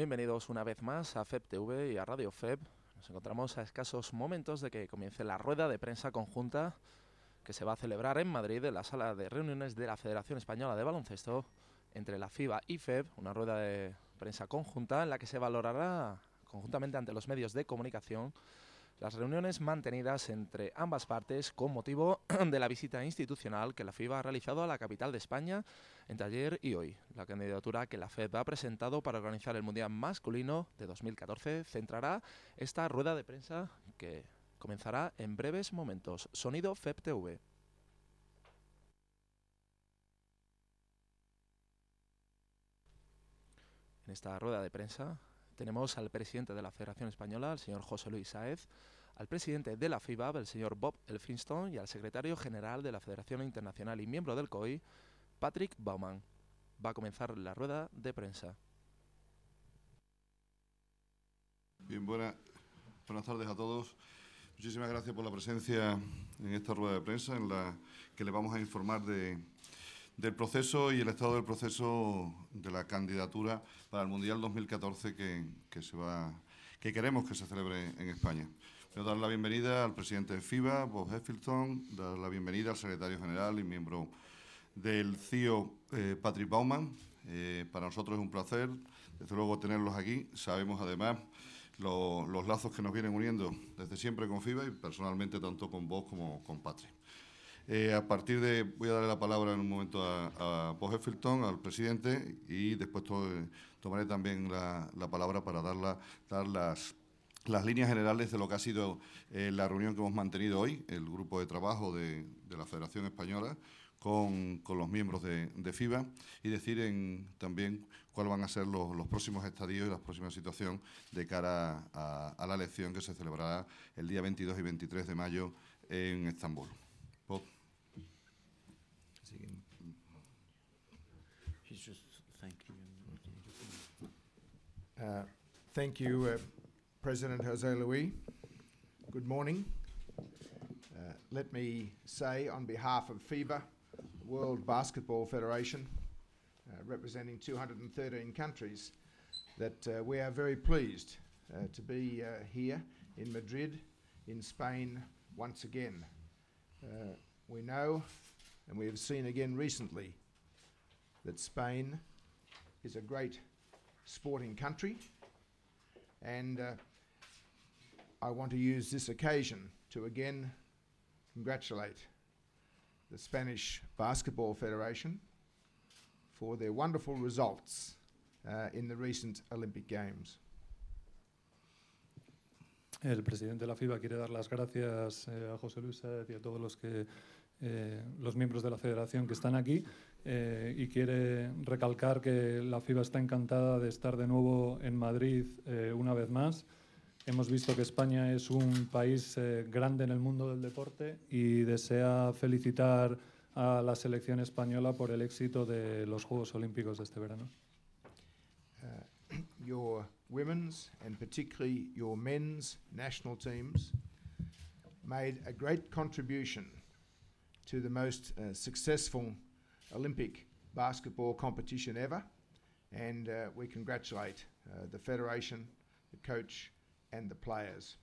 Bienvenidos una vez más a FEPTV y a Radio FEB. Nos encontramos a escasos momentos de que comience la rueda de prensa conjunta que se va a celebrar en Madrid en la sala de reuniones de la Federación Española de Baloncesto entre la FIBA y FEB, una rueda de prensa conjunta en la que se valorará conjuntamente ante los medios de comunicación las reuniones mantenidas entre ambas partes con motivo de la visita institucional que la FIBA ha realizado a la capital de España entre ayer y hoy. La candidatura que la FED ha presentado para organizar el Mundial Masculino de 2014 centrará esta rueda de prensa que comenzará en breves momentos. Sonido FEP TV. En esta rueda de prensa tenemos al presidente de la Federación Española, el señor José Luis Saez, al presidente de la FIBAB, el señor Bob Elphinstone, y al secretario general de la Federación Internacional y miembro del COI, Patrick Baumann. Va a comenzar la rueda de prensa. Bien, buenas tardes a todos. Muchísimas gracias por la presencia en esta rueda de prensa en la que le vamos a informar de del proceso y el estado del proceso de la candidatura para el Mundial 2014 que, se va, que queremos que se celebre en España. Quiero dar la bienvenida al presidente de FIBA, Bob Heffilton, dar la bienvenida al secretario general y miembro del CIO, e eh, Patrick Bauman. Eh, para nosotros es un placer, desde luego, tenerlos aquí. Sabemos, además, los lazos que nos vienen uniendo desde siempre con FIBA y personalmente tanto con vos como con Patrick. Eh, a partir de, voy a darle la palabra en un momento a, a Bob al presidente, y después eh, tomaré también la, palabra para dar, las, líneas generales de lo que ha sido eh, la reunión que hemos mantenido hoy, el grupo de trabajo de, la Federación Española, con, los miembros de, FIBA, y decir también cuáles van a ser los, próximos estadios y la próxima situación de cara a, la elección que se celebrará el día 22 y 23 de mayo en Estambul. Uh, thank you, uh, President Jose Luis. Good morning. Uh, let me say, on behalf of FIBA, World Basketball Federation, uh, representing 213 countries, that uh, we are very pleased to be here in Madrid, in Spain, once again. we know, and we have seen again recently, that Spain is a great sporting country. And uh, I want to use this occasion to again congratulate the Spanish Basketball Federation for their wonderful results uh, in the recent Olympic Games. El presidente de la FIBA quiere dar las gracias eh, a José Luis y a todos los que eh, los miembros de la federación que están aquí Eh, y quiere recalcar que la FIBA está encantada de estar de nuevo en Madrid eh, una vez más. Hemos visto que España es un país eh, grande en el mundo del deporte y desea felicitar a la selección española por el éxito de los Juegos Olímpicos de este verano. Uh, your women's and particularly your men's national teams made a great contribution to the most uh, successful Olympic basketball competition ever. And uh, we congratulate uh, the federation, the coach, and the players.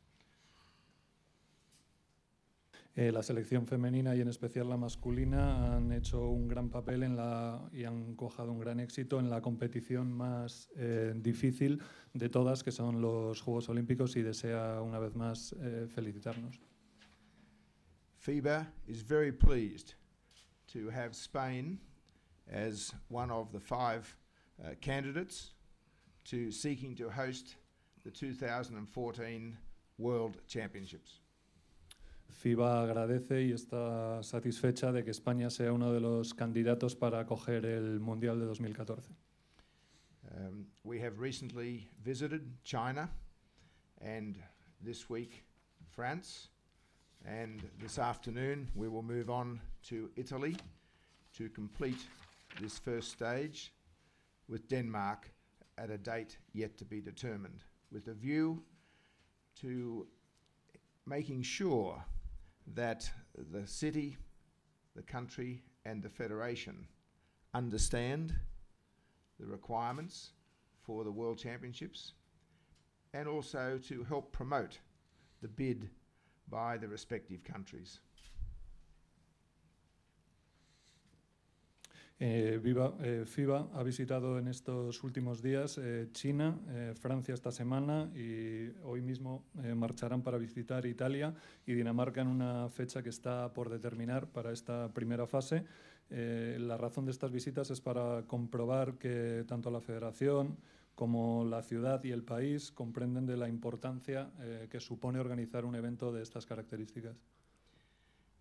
Eh, la selección femenina y en especial la masculina han hecho un gran papel en la, y han cojado un gran éxito en la competición más eh, difícil de todas, que son los Juegos Olímpicos, y desea una vez más eh, felicitarnos. FIBA is very pleased to have Spain as one of the five uh, candidates to seeking to host the 2014 World Championships. FIBA agradece y está satisfecha de que España sea uno de los candidatos para acoger el Mundial de 2014. Um, we have recently visited China and this week France. And this afternoon, we will move on to Italy to complete this first stage with Denmark at a date yet to be determined, with a view to making sure that the city, the country, and the federation understand the requirements for the World Championships and also to help promote the bid by the respective countries. Eh, Viva, eh, FIBA ha visitado en estos últimos días eh, China, Francia esta semana y hoy mismo marcharán para visitar Italia y Dinamarca en una fecha que está por determinar para esta primera fase. la razón de estas visitas es para comprobar que tanto la Federación, como la ciudad y el país comprenden de la importancia eh, que supone organizar un evento de estas características.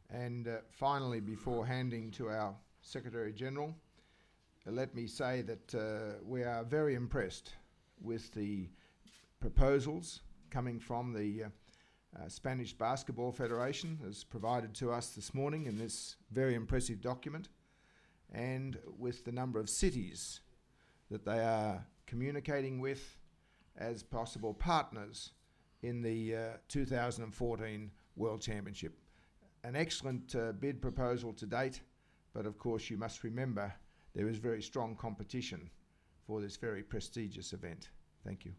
And uh, finally, before handing to our Secretary General, let me say that uh, we are very impressed with the proposals coming from the uh, uh, Spanish Basketball Federation, as provided to us this morning in this very impressive document, and with the number of cities that they are communicating with as possible partners in the uh, 2014 World Championship. An excellent uh, bid proposal to date, but of course you must remember there is very strong competition for this very prestigious event. Thank you.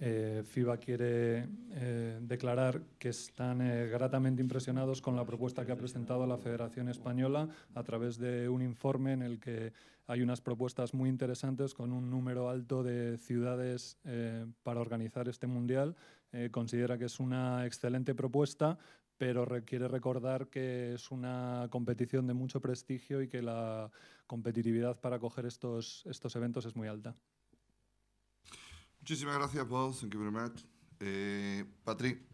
Eh, FIBA quiere eh, declarar que están eh, gratamente impresionados con la propuesta que ha presentado la Federación Española a través de un informe en el que hay unas propuestas muy interesantes con un número alto de ciudades eh, para organizar este mundial. Eh, considera que es una excelente propuesta, pero requiere recordar que es una competición de mucho prestigio y que la competitividad para acoger estos, estos eventos es muy alta. Muchísimas gracias, Paul. Eh, Patrick,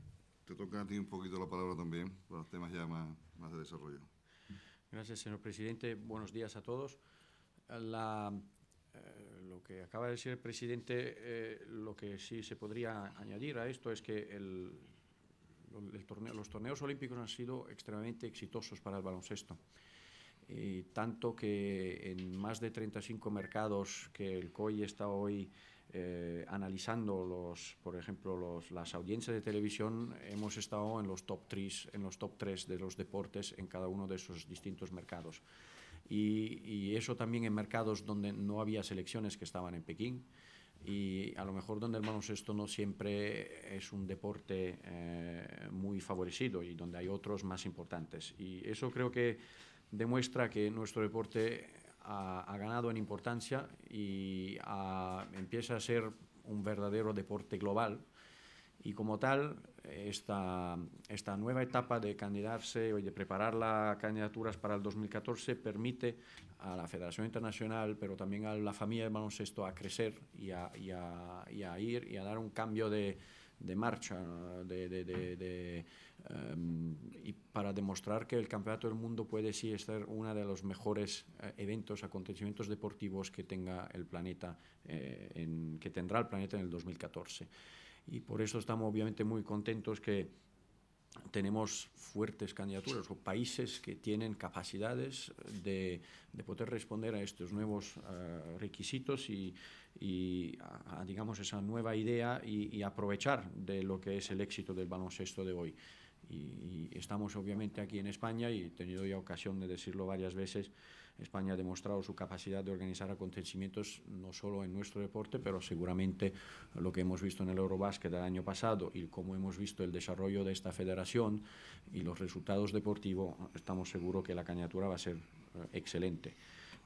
te toca a ti un poquito la palabra también para los temas ya más, más de desarrollo. Gracias, señor presidente. Buenos días a todos. Eh, lo que acaba de decir el presidente, eh, lo que sí se podría añadir a esto es que los torneos olímpicos han sido extremadamente exitosos para el baloncesto. tanto que en más de 35 mercados que el COI está hoy eh, analizando, los, por ejemplo, las audiencias de televisión, hemos estado en los top 3, en los top 3 de los deportes en cada uno de esos distintos mercados y, eso también en mercados donde no había selecciones que estaban en Pekín y a lo mejor donde el esto no siempre es un deporte eh, muy favorecido y donde hay otros más importantes. Y eso creo que demuestra que nuestro deporte ha, ganado en importancia y empieza a ser un verdadero deporte global y como tal esta, nueva etapa de candidarse o de preparar las candidaturas para el 2014 permite a la Federación Internacional, pero también a la familia de baloncesto a crecer y a, ir y a dar un cambio de, marcha em, y para demostrar que el Campeonato del Mundo puede sí ser uno de los mejores eh, eventos, acontecimientos deportivos que tenga el planeta, eh, en, que tendrá el planeta en el 2014 y por eso estamos obviamente muy contentos que tenemos fuertes candidaturas o países que tienen capacidades de, de poder responder a estos nuevos eh, requisitos y, a, digamos, esa nueva idea y, aprovechar de lo que es el éxito del baloncesto de hoy. Y, y, estamos obviamente aquí en España y he tenido ya ocasión de decirlo varias veces España ha demostrado su capacidad de organizar acontecimientos no solo en nuestro deporte, pero seguramente lo que hemos visto en el Eurobásquet del año pasado y cómo hemos visto el desarrollo de esta federación y los resultados deportivos, estamos seguros que la cañatura va a ser eh, excelente.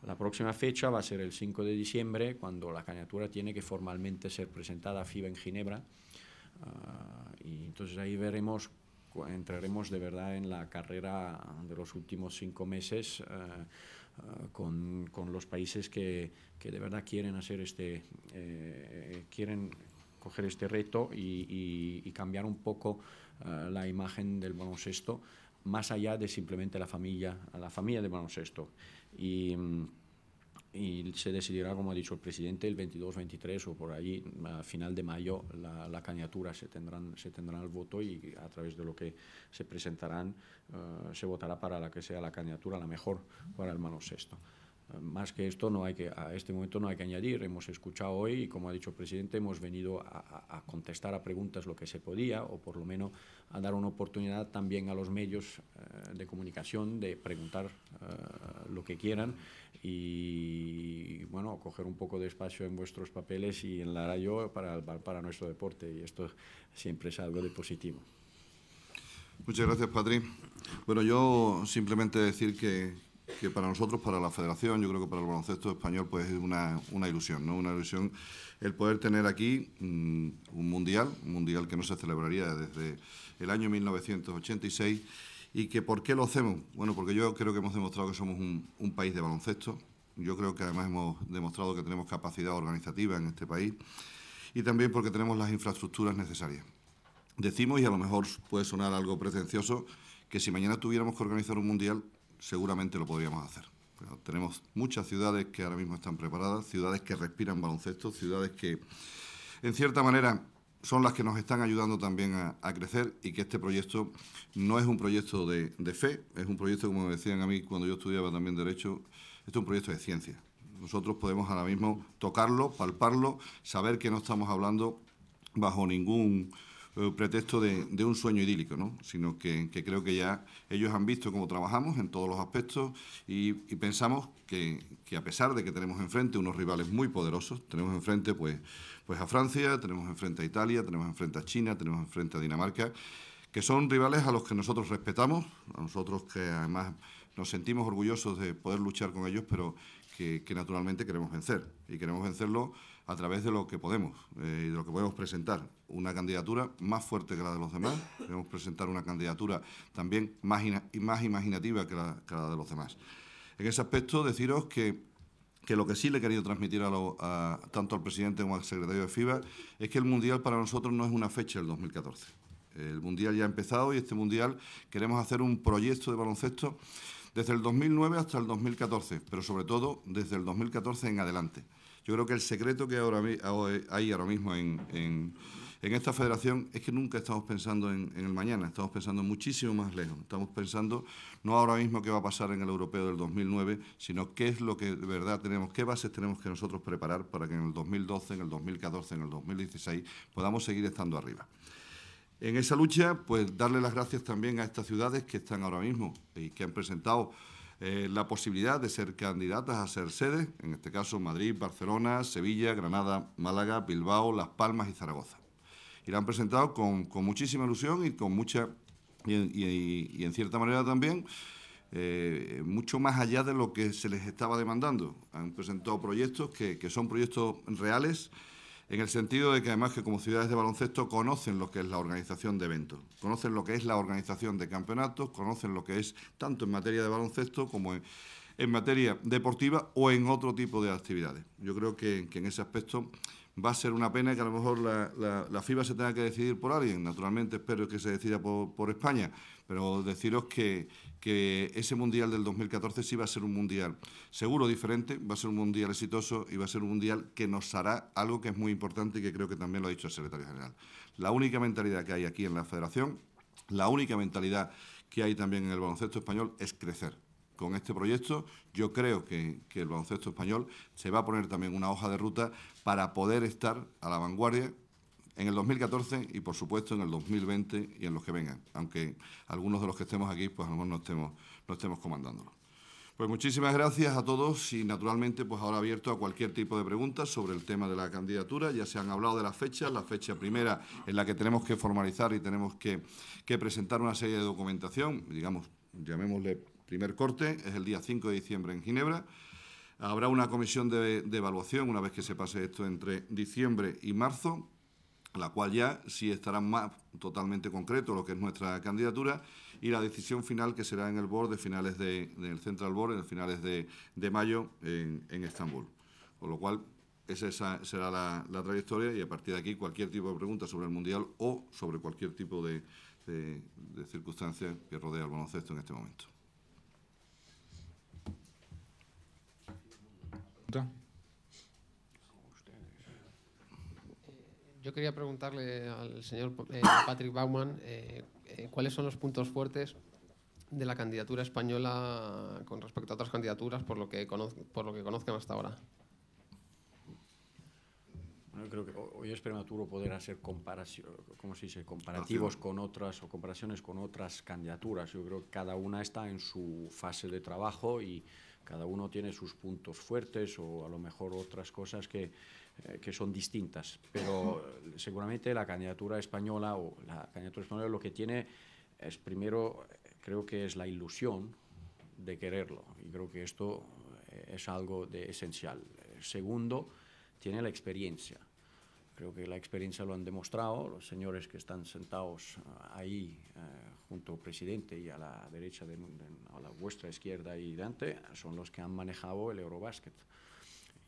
La próxima fecha va a ser el 5 de diciembre, cuando la cañatura tiene que formalmente ser presentada a FIBA en Ginebra. Ah, y entonces ahí veremos, entraremos de verdad en la carrera de los últimos cinco meses. Eh, Ah, con, con, los países que, que, de verdad quieren hacer este, eh, quieren coger este reto y, cambiar un poco ah, la imagen del baloncesto más allá de simplemente la familia, a la familia del baloncesto. Y, mm, y se decidirá, como ha dicho el presidente, el 22, 23 o por ahí, a final de mayo, la, la candidatura se tendrán, se el voto y a través de lo que se presentarán eh, se votará para la que sea la candidatura la mejor para el Sexto. Más que esto, no hay que, a este momento no hay que añadir. Hemos escuchado hoy y, como ha dicho el presidente, hemos venido a, contestar a preguntas lo que se podía o, por lo menos, a dar una oportunidad también a los medios eh, de comunicación de preguntar eh, lo que quieran y, bueno, coger un poco de espacio en vuestros papeles y en la radio para, para nuestro deporte. Y esto siempre es algo de positivo. Muchas gracias, Patri. Bueno, yo simplemente decir que, que para nosotros, para la Federación, yo creo que para el baloncesto español, pues es una, ilusión, ¿no? Una ilusión el poder tener aquí mm, un mundial, un mundial que no se celebraría desde el año 1986 y que ¿por qué lo hacemos? Bueno, porque yo creo que hemos demostrado que somos un, un país de baloncesto, yo creo que además hemos demostrado que tenemos capacidad organizativa en este país y también porque tenemos las infraestructuras necesarias. Decimos, y a lo mejor puede sonar algo pretencioso, que si mañana tuviéramos que organizar un mundial, seguramente lo podríamos hacer. Pero tenemos muchas ciudades que ahora mismo están preparadas, ciudades que respiran baloncesto, ciudades que, en cierta manera, son las que nos están ayudando también a, crecer y que este proyecto no es un proyecto de, fe, es un proyecto, como me decían a mí cuando yo estudiaba también Derecho, es un proyecto de ciencia. Nosotros podemos ahora mismo tocarlo, palparlo, saber que no estamos hablando bajo ningún eh, pretexto de, un sueño idílico, sino que, creo que ya ellos han visto cómo trabajamos en todos los aspectos y, pensamos que, a pesar de que tenemos enfrente unos rivales muy poderosos, tenemos enfrente pues, pues, a Francia, tenemos enfrente a Italia, tenemos enfrente a China, tenemos enfrente a Dinamarca, que son rivales a los que nosotros respetamos, a nosotros que además nos sentimos orgullosos de poder luchar con ellos, pero que, que naturalmente queremos vencer y queremos vencerlo a través de lo que podemos eh, y de lo que podemos presentar. Una candidatura más fuerte que la de los demás, ...podemos presentar una candidatura también más, más imaginativa que la, de los demás. En ese aspecto, deciros que, que lo que sí le he querido transmitir a tanto al presidente como al secretario de FIBA es que el Mundial para nosotros no es una fecha, el 2014. El Mundial ya ha empezado y este Mundial queremos hacer un proyecto de baloncesto desde el 2009 hasta el 2014, pero sobre todo desde el 2014 en adelante. Yo creo que el secreto que ahora hay ahora mismo en, esta federación es que nunca estamos pensando en, el mañana, estamos pensando muchísimo más lejos. Estamos pensando no ahora mismo qué va a pasar en el europeo del 2009, sino qué es lo que de verdad tenemos, qué bases tenemos que nosotros preparar para que en el 2012, en el 2014, en el 2016 podamos seguir estando arriba. En esa lucha, pues darle las gracias también a estas ciudades que están ahora mismo y que han presentado eh, la posibilidad de ser candidatas a ser sedes, en este caso Madrid, Barcelona, Sevilla, Granada, Málaga, Bilbao, Las Palmas y Zaragoza. Y la han presentado con, con muchísima ilusión y con mucha, y, en cierta manera también, eh, mucho más allá de lo que se les estaba demandando. Han presentado proyectos que, que son proyectos reales en el sentido de que además que como ciudades de baloncesto conocen lo que es la organización de eventos, conocen lo que es la organización de campeonatos, conocen lo que es tanto en materia de baloncesto como en, materia deportiva o en otro tipo de actividades. Yo creo que, que en ese aspecto va a ser una pena que a lo mejor la, FIBA se tenga que decidir por alguien. Naturalmente espero que se decida por, España, pero deciros que, que, ese Mundial del 2014 sí va a ser un Mundial seguro diferente, va a ser un Mundial exitoso y va a ser un Mundial que nos hará algo que es muy importante y que creo que también lo ha dicho el secretario general. La única mentalidad que hay aquí en la federación, la única mentalidad que hay también en el baloncesto español es crecer con este proyecto. Yo creo que, el baloncesto español se va a poner también una hoja de ruta para poder estar a la vanguardia en el 2014 y, por supuesto, en el 2020 y en los que vengan, aunque algunos de los que estemos aquí, pues a lo mejor no estemos, no estemos comandándolo. Pues muchísimas gracias a todos y naturalmente pues ahora abierto a cualquier tipo de preguntas sobre el tema de la candidatura. Ya se han hablado de las fechas, la fecha primera en la que tenemos que formalizar y tenemos que, que presentar una serie de documentación, digamos, llamémosle primer corte, es el día 5 de diciembre en Ginebra. Habrá una comisión de, evaluación una vez que se pase esto entre diciembre y marzo, la cual ya sí estará más totalmente concreto lo que es nuestra candidatura y la decisión final que será en el borde finales del Central Board, en finales de, mayo en, Estambul. Con lo cual, esa, será la, trayectoria y a partir de aquí cualquier tipo de pregunta sobre el Mundial o sobre cualquier tipo de, circunstancia circunstancias que rodea el baloncesto en este momento. Yo quería preguntarle al señor eh, Patrick Bauman eh, eh, cuáles son los puntos fuertes de la candidatura española con respecto a otras candidaturas, por lo que, por lo que conozcan hasta ahora. creo que hoy es prematuro poder hacer comparación, se comparativos con otras o comparaciones con otras candidaturas. Yo creo que cada una está en su fase de trabajo y cada uno tiene sus puntos fuertes o a lo mejor otras cosas que, eh, son distintas, pero eh, seguramente la candidatura española o la candidatura española lo que tiene es primero, creo que es la ilusión de quererlo y creo que esto eh, es algo de esencial. Segundo, tiene la experiencia. Creo que la experiencia lo han demostrado los señores que están sentados ahí eh, junto al presidente y a la derecha, de, a la vuestra izquierda y Dante, son los que han manejado el Eurobasket.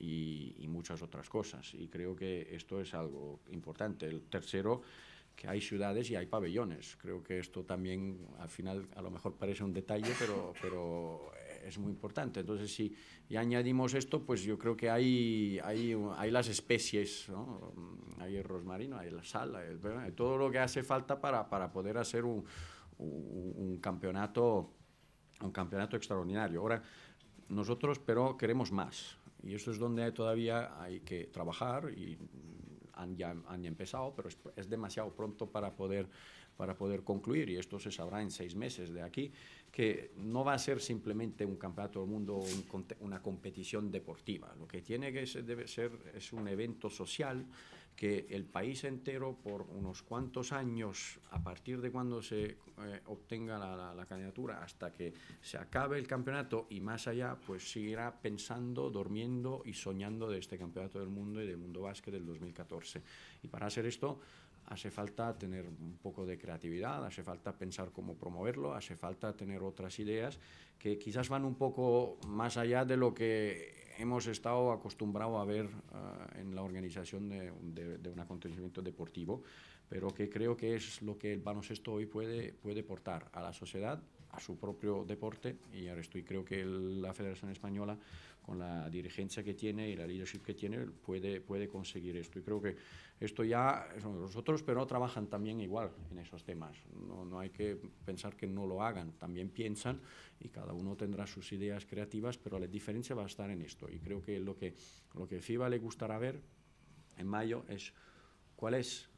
Y, muchas otras cosas. Y creo que esto es algo importante. El tercero, que hay ciudades y hay pabellones. Creo que esto también, al final, a lo mejor parece un detalle, pero, pero es muy importante. Entonces, si añadimos esto, pues yo creo que hay, hay, hay las especies, ¿no? hay el rosmarino, hay la sal, todo lo que hace falta para, para poder hacer un un, campeonato, un campeonato extraordinario. Ahora, nosotros, pero queremos más. Y eso es donde todavía hay que trabajar y han ya, han empezado, pero es, demasiado pronto para poder, para poder concluir. Y esto se sabrá en seis meses de aquí, que no va a ser simplemente un campeonato del mundo una competición deportiva. Lo que tiene que debe ser es un evento social que el país entero por unos cuantos años, a partir de cuando se eh, obtenga la, la, candidatura hasta que se acabe el campeonato y más allá, pues seguirá pensando, durmiendo y soñando de este campeonato del mundo y del mundo básquet del 2014. Y para hacer esto, hace falta tener un poco de creatividad, hace falta pensar cómo promoverlo, hace falta tener otras ideas que quizás van un poco más allá de lo que hemos estado acostumbrados a ver eh, en la organización de, un acontecimiento deportivo, pero que creo que es lo que el baloncesto hoy puede, puede portar a la sociedad, a su propio deporte y ahora estoy creo que la Federación Española con la dirigencia que tiene y la leadership que tiene, puede, puede conseguir esto. Y creo que esto ya, los otros, pero trabajan también igual en esos temas. No, hay que pensar que no lo hagan, también piensan y cada uno tendrá sus ideas creativas, pero la diferencia va a estar en esto. Y creo que lo que, lo que FIBA le gustará ver en mayo es cuál es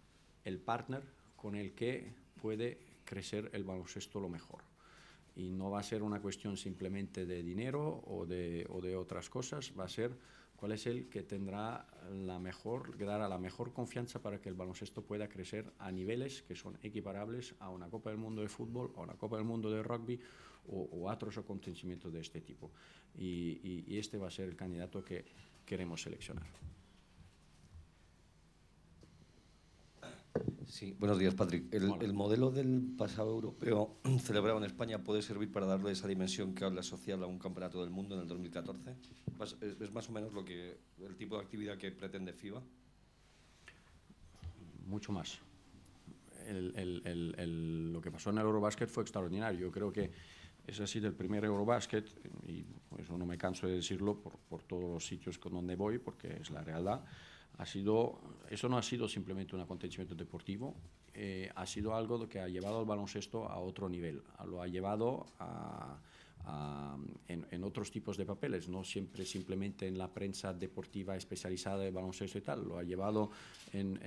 el partner con el que puede crecer el baloncesto lo mejor y no va a ser una cuestión simplemente de dinero o de, otras cosas, va a ser cuál es el que tendrá la mejor, que dará la mejor confianza para que el baloncesto pueda crecer a niveles que son equiparables a una Copa del Mundo de fútbol, a una Copa del Mundo de rugby o, a otros acontecimientos de este tipo. y este va a ser el candidato que queremos seleccionar. Sí, buenos días, Patrick. El, modelo del pasado europeo celebrado en España puede servir para darle esa dimensión que habla social a un campeonato del mundo en el 2014. Es más o menos lo que el tipo de actividad que pretende FIBA. Mucho más. lo que pasó en el Eurobasket fue extraordinario. Yo creo que es así del primer Eurobasket, y eso no me canso de decirlo por, por todos los sitios con donde voy, porque es la realidad. Ha sido, eso no ha sido simplemente un acontecimiento deportivo, eh, ha sido algo que ha llevado al baloncesto a otro nivel, lo ha llevado a, en, otros tipos de papeles, no siempre simplemente en la prensa deportiva especializada de baloncesto y tal, lo ha llevado en,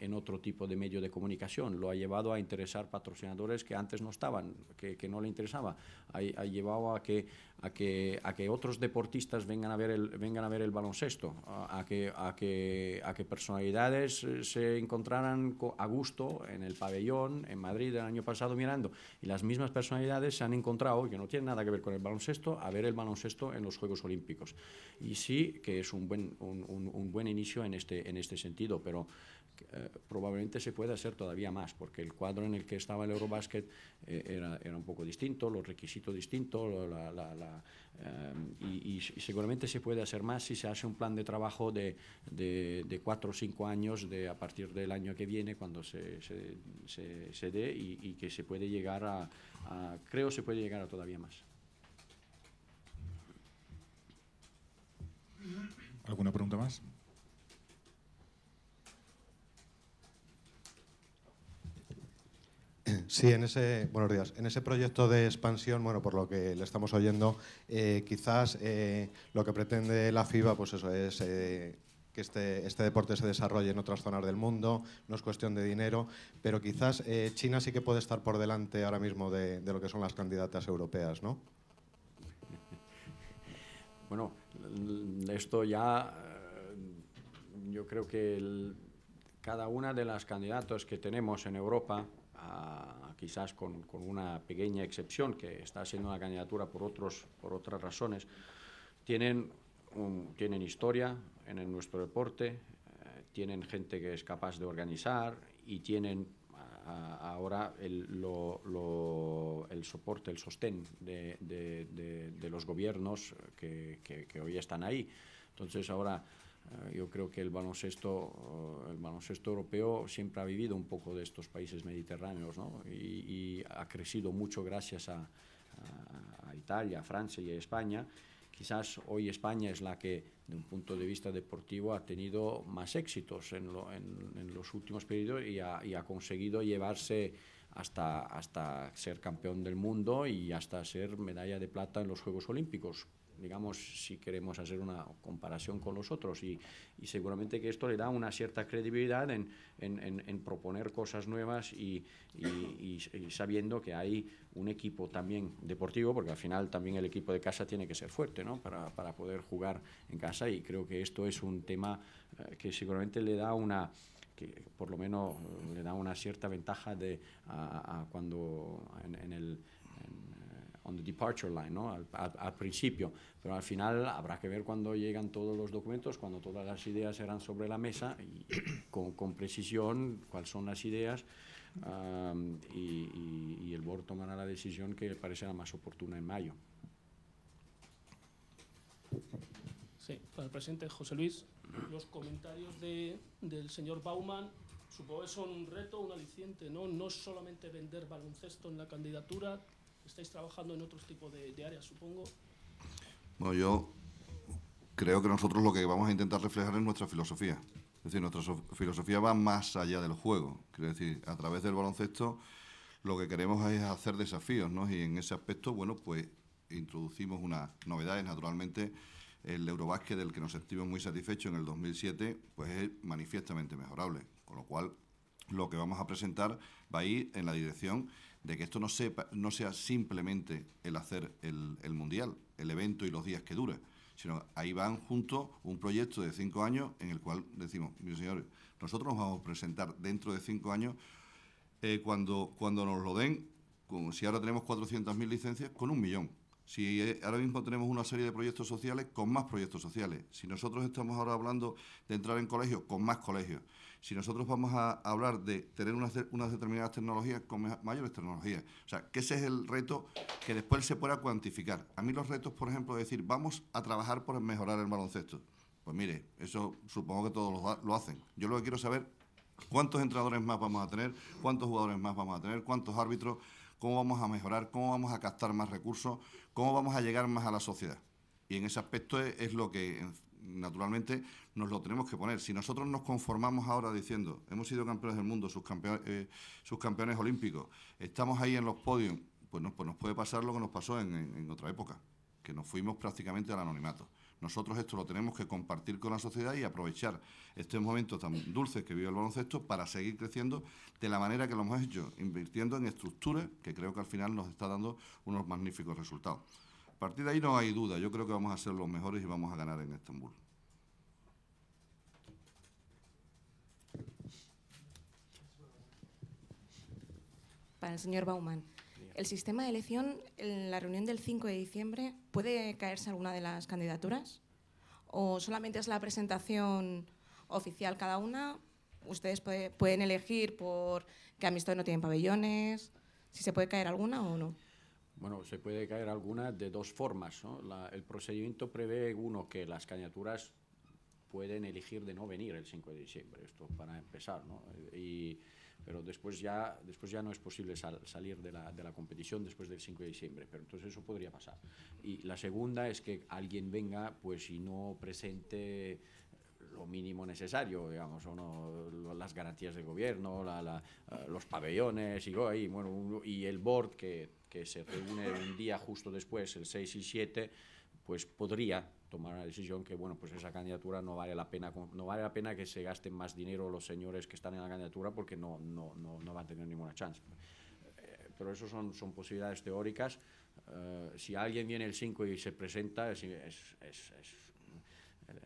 en, otro tipo de medio de comunicación, lo ha llevado a interesar patrocinadores que antes no estaban, que, que no le interesaba, ha llevado a que a que, a que otros deportistas vengan a ver el, vengan a ver el baloncesto, a, que, a, a que personalidades eh, se encontraran a gusto en el pabellón en Madrid el año pasado mirando. Y las mismas personalidades se han encontrado, que no tienen nada que ver con el baloncesto, a ver el baloncesto en los Juegos Olímpicos. Y sí que es un buen, buen inicio en este, en este sentido, pero eh, probablemente se puede hacer todavía más, porque el cuadro en el que estaba el Eurobasket eh, era, era, un poco distinto, los requisitos distintos, eh, y, seguramente se puede hacer más si se hace un plan de trabajo de, de, cuatro o cinco años de, a partir del año que viene, cuando se, se, se, dé, y, que se puede llegar a, a, creo se puede llegar a todavía más. ¿Alguna pregunta más? Sí, en ese, buenos días. En ese proyecto de expansión, bueno, por lo que le estamos oyendo, eh, quizás eh, lo que pretende la FIBA, pues eso es eh, que este, este, deporte se desarrolle en otras zonas del mundo, no es cuestión de dinero, pero quizás China sí que puede estar por delante ahora mismo de, lo que son las candidatas europeas, ¿no? Bueno, esto ya, yo creo que cada una de las candidatas que tenemos en Europa quizás con, con, una pequeña excepción que está haciendo una candidatura por, otros, por otras razones, tienen, un, tienen historia en, nuestro deporte, eh, tienen gente que es capaz de organizar y tienen ahora el, el, soporte, el sostén de, los gobiernos que, que hoy están ahí. Entonces ahora eh, yo creo que eh, el baloncesto, europeo siempre ha vivido un poco de estos países mediterráneos ¿no? y, ha crecido mucho gracias a, Italia, Francia y a España. Quizás hoy España es la que, de un punto de vista deportivo, ha tenido más éxitos en, los últimos periodos y ha, conseguido llevarse hasta, hasta ser campeón del mundo y hasta ser medalla de plata en los Juegos Olímpicos digamos, si queremos hacer una comparación con los otros. Y, y seguramente que esto le da una cierta credibilidad en, en, en, proponer cosas nuevas y, y, sabiendo que hay un equipo también deportivo, porque al final también el equipo de casa tiene que ser fuerte ¿no? para, para poder jugar en casa. Y creo que esto es un tema eh, que seguramente le da una que por lo menos le da una cierta ventaja de a, cuando en, en, el, on the departure line, ¿no? Al, principio. Pero al final habrá que ver cuando llegan todos los documentos, cuando todas las ideas serán sobre la mesa y con, precisión cuáles son las ideas y, el board tomará la decisión que le parecerá más oportuna en mayo. Sí, para el presidente José Luis, los comentarios del señor Bauman supongo que son un reto, un aliciente, ¿no? No solamente vender baloncesto en la candidatura, estáis trabajando en otros tipo de, áreas, supongo. Bueno, yo creo que nosotros lo que vamos a intentar reflejar es nuestra filosofía. Es decir, nuestra filosofía va más allá del juego. Quiero decir, a través del baloncesto lo que queremos es hacer desafíos, ¿no? Y en ese aspecto, bueno, pues introducimos unas novedades, naturalmente el Eurobásquet del que nos sentimos muy satisfechos en el 2007, pues es manifiestamente mejorable, con lo cual lo que vamos a presentar va a ir en la dirección de que esto no, no sea simplemente el hacer el, mundial, el evento y los días que dura, sino ahí van juntos un proyecto de cinco años en el cual decimos, mis señores, nosotros nos vamos a presentar dentro de cinco años eh, cuando, cuando nos lo den, si ahora tenemos 400.000 licencias, con un millón. Si eh, ahora mismo tenemos una serie de proyectos sociales, con más proyectos sociales. Si nosotros estamos ahora hablando de entrar en colegios, con más colegios. Si nosotros vamos a hablar de tener unas, determinadas tecnologías con mayores tecnologías, o sea, que ese es el reto que después se pueda cuantificar. A mí los retos, por ejemplo, de decir, vamos a trabajar por mejorar el baloncesto. Pues mire, eso supongo que todos lo, hacen. Yo lo que quiero saber cuántos entrenadores más vamos a tener, cuántos jugadores más vamos a tener, cuántos árbitros, cómo vamos a mejorar, cómo vamos a captar más recursos, cómo vamos a llegar más a la sociedad. Y en ese aspecto es, lo que en, naturalmente nos lo tenemos que poner. Si nosotros nos conformamos ahora diciendo, hemos sido campeones del mundo, subcampeones, eh, campeones olímpicos, estamos ahí en los podios, pues, pues nos puede pasar lo que nos pasó en, otra época, que nos fuimos prácticamente al anonimato. Nosotros esto lo tenemos que compartir con la sociedad y aprovechar este momentos tan dulces que vive el baloncesto para seguir creciendo de la manera que lo hemos hecho, invirtiendo en estructuras que creo que al final nos está dando unos magníficos resultados. A partir de ahí no hay duda, yo creo que vamos a ser los mejores y vamos a ganar en Estambul. Para el señor Bauman. ¿El sistema de elección en la reunión del 5 de diciembre puede caerse alguna de las candidaturas? ¿O solamente es la presentación oficial cada una? ¿Ustedes pueden elegir por que Amistad no tienen pabellones? ¿Si se puede caer alguna o no? Bueno, se puede caer alguna de dos formas. el procedimiento prevé, uno, que las candidaturas pueden elegir de no venir el 5 de diciembre, esto para empezar, ¿no? pero después ya, después ya no es posible salir de la, competición después del 5 de diciembre, pero entonces eso podría pasar. Y la segunda es que alguien venga pues, y no presente lo mínimo necesario, digamos, son las garantías de gobierno, eh, los pabellones y, bueno, y el board que, se reúne un día justo después, el 6 y 7, pues podría tomar una decisión que bueno pues esa candidatura no vale la pena no vale la pena que se gasten más dinero los señores que están en la candidatura porque no no, no, van a tener ninguna chance eh, pero eso son, son posibilidades teóricas eh, si alguien viene el 5 y se presenta es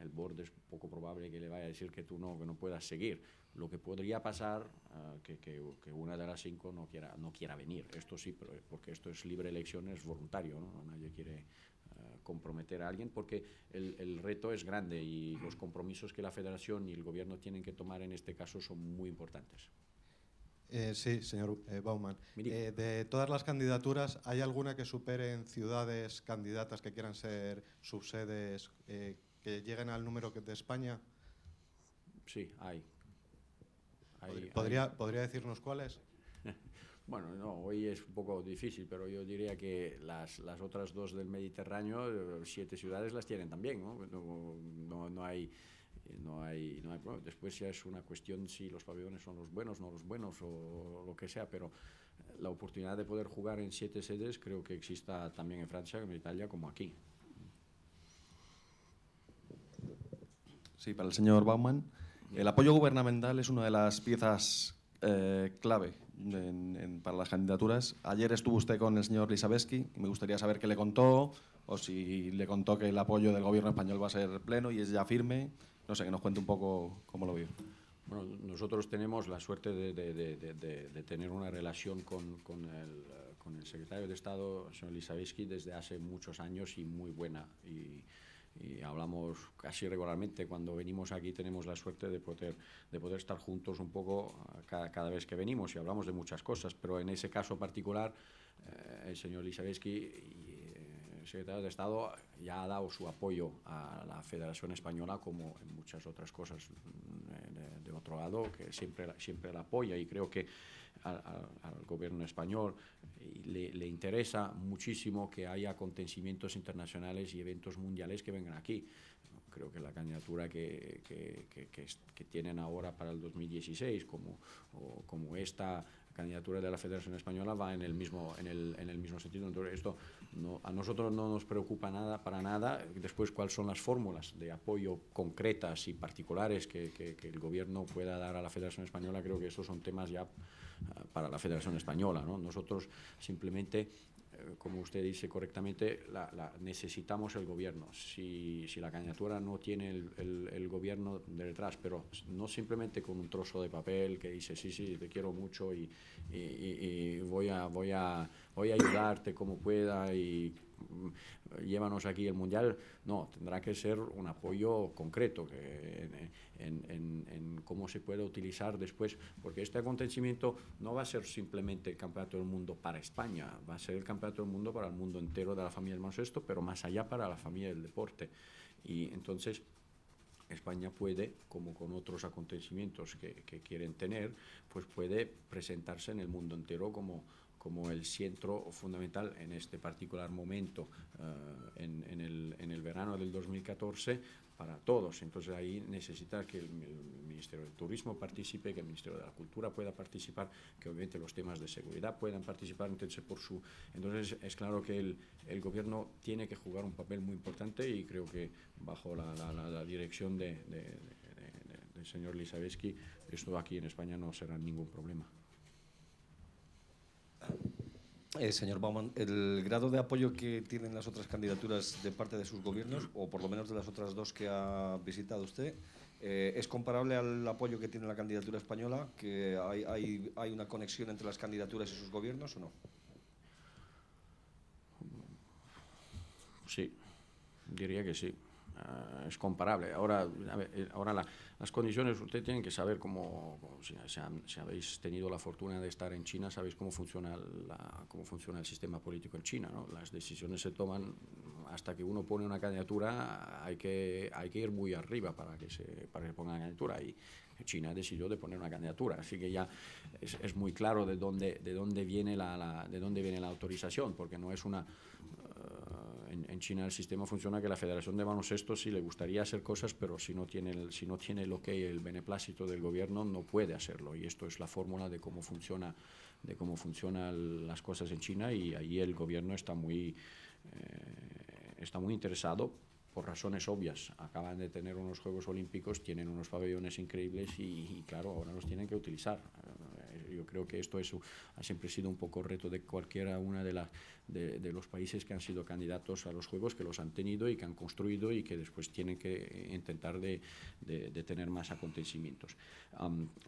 el, board es poco probable que le vaya a decir que tú no, que no puedas seguir. Lo que podría pasar, ah, que, que, una de las cinco no quiera, no quiera venir. Esto sí, eh, porque esto es libre elección, es voluntario, Nadie quiere ah, comprometer a alguien porque el, reto es grande y los compromisos que la federación y el gobierno tienen que tomar en este caso son muy importantes. Eh, sí, señor eh, Bauman. de todas las candidaturas, ¿hay alguna que supere en ciudades candidatas que quieran ser subsedes que lleguen al número que de España? Sí, hay. ¿Podría, ¿Podría decirnos cuáles? Bueno, no, hoy es un poco difícil, pero yo diría que las, las otras dos del Mediterráneo, eh, siete ciudades las tienen también, ¿no? No, hay... No hay, no hay Después ya es una cuestión si los pabellones son los buenos, no los buenos o lo que sea, pero la oportunidad de poder jugar en siete sedes creo que exista también en Francia, en Italia, como aquí. Sí, para el señor Bauman. El apoyo gubernamental es una de las piezas eh, clave para las candidaturas. Ayer estuvo usted con el señor Lisabeski y me gustaría saber qué le contó o si le contó que el apoyo del gobierno español va a ser pleno y es ya firme. No sé, que nos cuente un poco cómo lo vio. Bueno, nosotros tenemos la suerte de, tener una relación con, el, secretario de Estado, señor Lisabeski, desde hace muchos años y muy buena. Y, hablamos casi regularmente. Cuando venimos aquí tenemos la suerte de poder, de poder estar juntos un poco eh, cada, vez que venimos y hablamos de muchas cosas, pero en ese caso particular eh, el señor Lisabetsky, eh, secretario de Estado, ya ha dado su apoyo a la Federación Española como en muchas otras cosas. Mm, eh, de otro lado, que siempre, siempre la apoya y creo que al, gobierno español eh, le, le, interesa muchísimo que haya acontecimientos internacionales y eventos mundiales que vengan aquí. Creo que la candidatura que, que, que, que tienen ahora para el 2016, como, o, como esta candidatura de la Federación Española va en el mismo, en el, en el mismo sentido. Entonces, esto a nosotros no nos preocupa nada, para nada. Después, cuáles son las fórmulas de apoyo concretas y particulares que, el gobierno pueda dar a la Federación Española, creo que esos son temas ya ah, para la Federación Española. ¿no? Nosotros simplemente eh, como usted dice correctamente, la, necesitamos el gobierno. Si, si, la candidatura no tiene el, gobierno detrás, pero no simplemente con un trozo de papel que dice, sí, sí, te quiero mucho y, voy, a, voy, a, voy a ayudarte como pueda y Mm, llévanos aquí el Mundial. No, tendrá que ser un apoyo concreto en, cómo se puede utilizar después, porque este acontecimiento no va a ser simplemente el Campeonato del Mundo para España, va a ser el Campeonato del Mundo para el mundo entero de la familia del Mansesto, pero más allá para la familia del deporte. Y entonces... España puede, como con otros acontecimientos que, que quieren tener, pues puede presentarse en el mundo entero como, como el centro fundamental en este particular momento, eh, en, el, en, el, verano del 2014, para todos. Entonces ahí necesita que el, Ministerio del Turismo participe, que el Ministerio de la Cultura pueda participar, que obviamente los temas de seguridad puedan participar. Entonces, por su, entonces es claro que el, gobierno tiene que jugar un papel muy importante y creo que bajo la, dirección de, de, del señor Lisabeski, esto aquí en España no será ningún problema. Eh, señor Bauman, el grado de apoyo que tienen las otras candidaturas de parte de sus gobiernos, o por lo menos de las otras dos que ha visitado usted, eh, ¿es comparable al apoyo que tiene la candidatura española? ¿Que hay, hay una conexión entre las candidaturas y sus gobiernos o no? Sí, diría que sí. Ah, es comparable. Ahora, eh, ahora las condiciones, ustedes tienen que saber cómo, si, habéis tenido la fortuna de estar en China, sabéis cómo funciona, la, cómo funciona el sistema político en China. Las decisiones se toman hasta que uno pone una candidatura, hay que, hay que ir muy arriba para que se, para que ponga la candidatura. Y China decidió de poner una candidatura, así que ya es, muy claro de dónde, de dónde viene la, de dónde viene la autorización, porque no es una en, China el sistema funciona que la Federación de Manos Estos sí le gustaría hacer cosas, pero si no tiene el, si no tiene el ok, el beneplácito del gobierno, no puede hacerlo. Y esto es la fórmula de cómo funciona de cómo funcionan las cosas en China y ahí el gobierno está muy, eh, está muy interesado por razones obvias. Acaban de tener unos Juegos Olímpicos, tienen unos pabellones increíbles y claro, ahora los tienen que utilizar. Yo creo que esto ha siempre sido un poco reto de cualquiera una de, de, los países que han sido candidatos a los Juegos, que los han tenido y que han construido y que después tienen que eh, intentar de, tener más acontecimientos.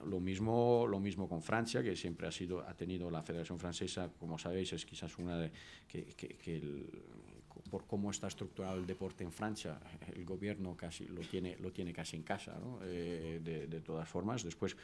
lo, mismo, lo mismo con Francia, que siempre ha, sido, ha tenido la Federación Francesa, como sabéis, es quizás una de que, por cómo está estructurado el deporte en Francia, el gobierno casi lo tiene, lo tiene casi en casa, eh, de, de todas formas. Después,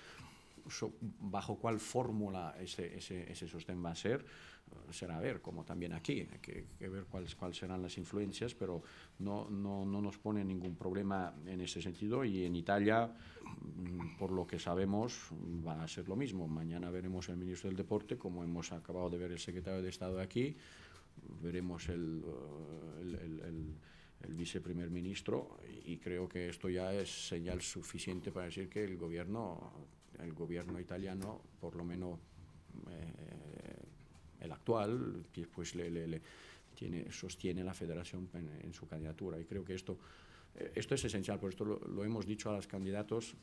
bajo cuál fórmula ese, ese, ese, sostén va a ser, eh, será a ver, como también aquí, hay que, ver cuáles cuál serán las influencias, pero no, no, no nos pone ningún problema en ese sentido y en Italia, mm, por lo que sabemos, va a ser lo mismo. Mañana veremos el ministro del Deporte, como hemos acabado de ver el secretario de Estado aquí, veremos el, eh, el, el el viceprimer ministro y creo que esto ya es señal suficiente para decir que el gobierno el gobierno italiano, por lo menos eh, el actual, pues le, le, tiene, sostiene la federación en, su candidatura. Y creo que esto, eh, es esencial, por esto lo, hemos dicho a los candidatos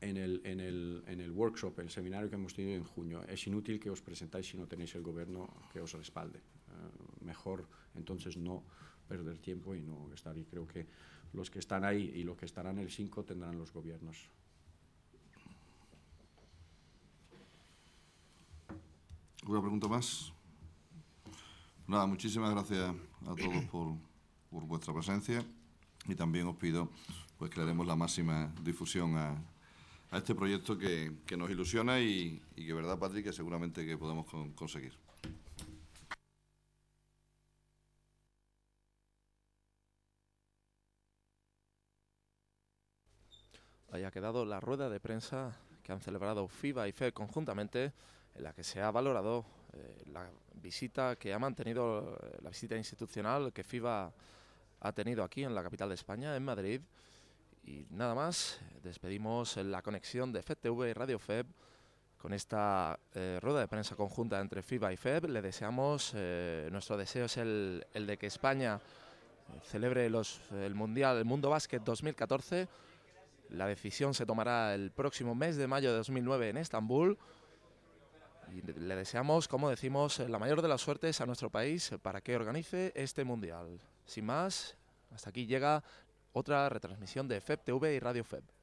en el, en, en el, workshop, el seminario que hemos tenido en junio. Es inútil que os presentáis si no tenéis el gobierno que os respalde. Eh, mejor entonces no perder tiempo y no estar. ahí. creo que los que están ahí y los que estarán el 5 tendrán los gobiernos ¿Alguna pregunta más? Nada, muchísimas gracias a todos por, vuestra presencia y también os pido pues, que le demos la máxima difusión a, este proyecto que, nos ilusiona y, y, que, ¿verdad, Patrick?, seguramente que podemos conseguir. Ahí ha quedado la rueda de prensa que han celebrado FIBA y FED conjuntamente en la que se ha valorado eh, la visita que ha mantenido, eh, la visita institucional que FIBA ha tenido aquí en la capital de España, en Madrid. Y nada más, despedimos la conexión de FTV e y Radio FEB con esta eh, rueda de prensa conjunta entre FIBA y FEB. Le deseamos, nuestro deseo es el, de que España celebre el Mundial, el Mundo Básquet 2014. La decisión se tomará el próximo mes de mayo de 2009 en Estambul le deseamos, como decimos, eh, la mayor de las suertes a nuestro país eh, para que organice este Mundial. Sin más, hasta aquí llega otra retransmisión de FEP TV y Radio FEP.